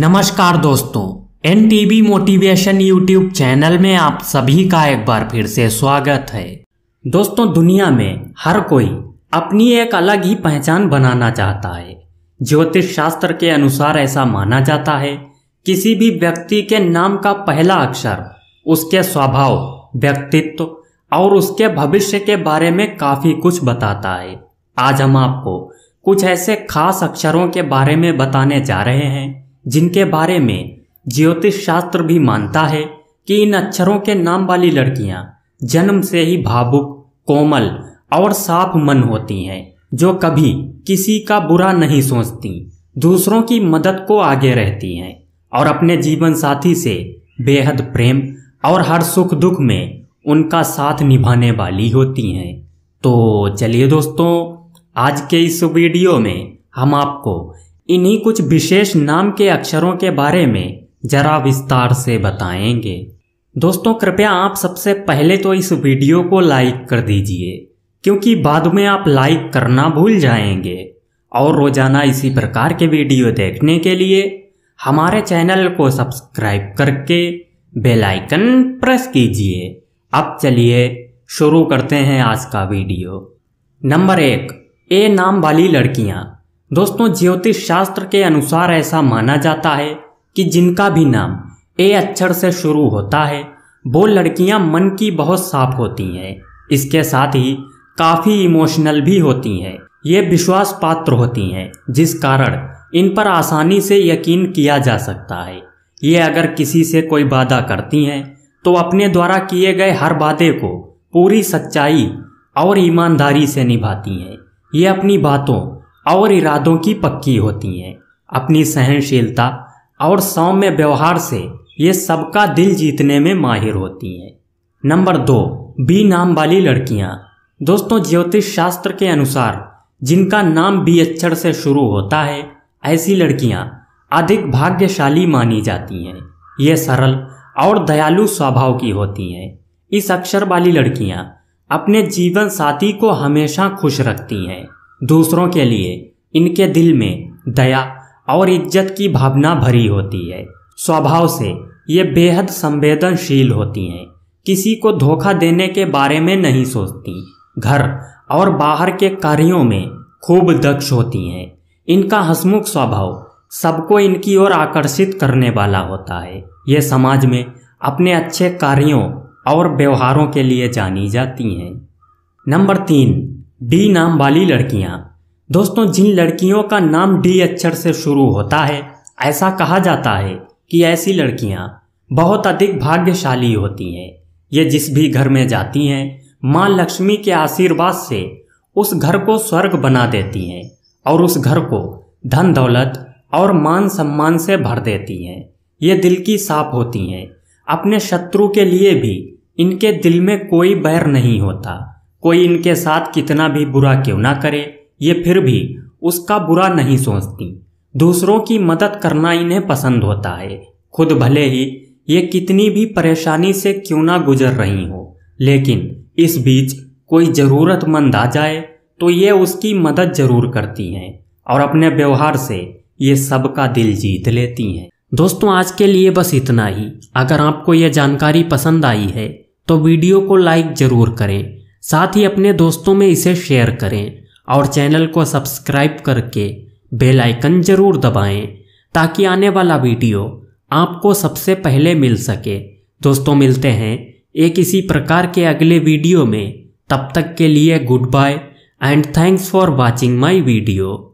नमस्कार दोस्तों N TV motivation YouTube channel में आप सभी का एक बार फिर से स्वागत है दोस्तों दुनिया में हर कोई अपनी एक अलग ही पहचान बनाना चाहता है ज्योतिष शास्त्र के अनुसार ऐसा माना जाता है किसी भी व्यक्ति के नाम का पहला अक्षर उसके स्वभाव व्यक्तित्व और उसके भविष्य के बारे में काफी कुछ बताता है आज हम आपको कुछ ऐसे खास अक्षरों के बारे में बताने जा रहे हैं जिनके बारे में ज्योतिष शास्त्र भी मानता है कि इन अक्षरों के नाम वाली लड़कियां जन्म से ही भावुक कोमल और साफ मन होती हैं जो कभी किसी का बुरा नहीं सोचती दूसरों की मदद को आगे रहती हैं और अपने जीवन साथी से बेहद प्रेम और हर सुख दुख में उनका साथ निभाने वाली होती हैं तो चलिए दोस्तों आज के इस वीडियो में हम आपको इन्हीं कुछ विशेष नाम के अक्षरों के बारे में जरा विस्तार से बताएंगे दोस्तों कृपया आप सबसे पहले तो इस वीडियो को लाइक कर दीजिए क्योंकि बाद में आप लाइक करना भूल जाएंगे और रोज़ाना इसी प्रकार के वीडियो देखने के लिए हमारे चैनल को सब्सक्राइब करके बेल आइकन प्रेस कीजिए अब चलिए शुरू करते हैं आज का वीडियो नंबर एक ए नाम वाली लड़कियां दोस्तों ज्योतिष शास्त्र के अनुसार ऐसा माना जाता है कि जिनका भी नाम ए अक्षर से शुरू होता है वो लड़कियां मन की बहुत साफ होती हैं इसके साथ ही काफ़ी इमोशनल भी होती हैं ये विश्वास पात्र होती हैं जिस कारण इन पर आसानी से यकीन किया जा सकता है ये अगर किसी से कोई वादा करती हैं तो अपने द्वारा किए गए हर वादे को पूरी सच्चाई और ईमानदारी से निभाती हैं ये अपनी बातों और इरादों की पक्की होती हैं अपनी सहनशीलता और सौम्य व्यवहार से ये सबका दिल जीतने में माहिर होती हैं नंबर दो बी नाम वाली लड़कियां दोस्तों ज्योतिष शास्त्र के अनुसार जिनका नाम बी अक्षर से शुरू होता है ऐसी लड़कियां अधिक भाग्यशाली मानी जाती हैं ये सरल और दयालु स्वभाव की होती हैं इस अक्षर वाली लड़कियां अपने जीवन साथी को हमेशा खुश रखती हैं दूसरों के लिए इनके दिल में दया और इज्जत की भावना भरी होती है स्वभाव से ये बेहद संवेदनशील होती हैं किसी को धोखा देने के बारे में नहीं सोचती घर और बाहर के कार्यों में खूब दक्ष होती हैं इनका हसमुख स्वभाव सबको इनकी ओर आकर्षित करने वाला होता है ये समाज में अपने अच्छे कार्यों और व्यवहारों के लिए जानी जाती हैं नंबर तीन डी नाम वाली लड़कियां दोस्तों जिन लड़कियों का नाम डी अक्षर से शुरू होता है ऐसा कहा जाता है कि ऐसी लड़कियां बहुत अधिक भाग्यशाली होती हैं ये जिस भी घर में जाती हैं माँ लक्ष्मी के आशीर्वाद से उस घर को स्वर्ग बना देती हैं और उस घर को धन दौलत और मान सम्मान से भर देती हैं ये दिल की साफ होती हैं अपने शत्रु के लिए भी इनके दिल में कोई बैर नहीं होता कोई इनके साथ कितना भी बुरा क्यों ना करे ये फिर भी उसका बुरा नहीं सोचती दूसरों की मदद करना इन्हें पसंद होता है खुद भले ही ये कितनी भी परेशानी से क्यों ना गुजर रही हो लेकिन इस बीच कोई ज़रूरतमंद आ जाए तो ये उसकी मदद जरूर करती हैं और अपने व्यवहार से ये सबका दिल जीत लेती हैं दोस्तों आज के लिए बस इतना ही अगर आपको यह जानकारी पसंद आई है तो वीडियो को लाइक ज़रूर करें साथ ही अपने दोस्तों में इसे शेयर करें और चैनल को सब्सक्राइब करके बेल आइकन जरूर दबाएं ताकि आने वाला वीडियो आपको सबसे पहले मिल सके दोस्तों मिलते हैं एक इसी प्रकार के अगले वीडियो में तब तक के लिए good bye and thanks for watching my video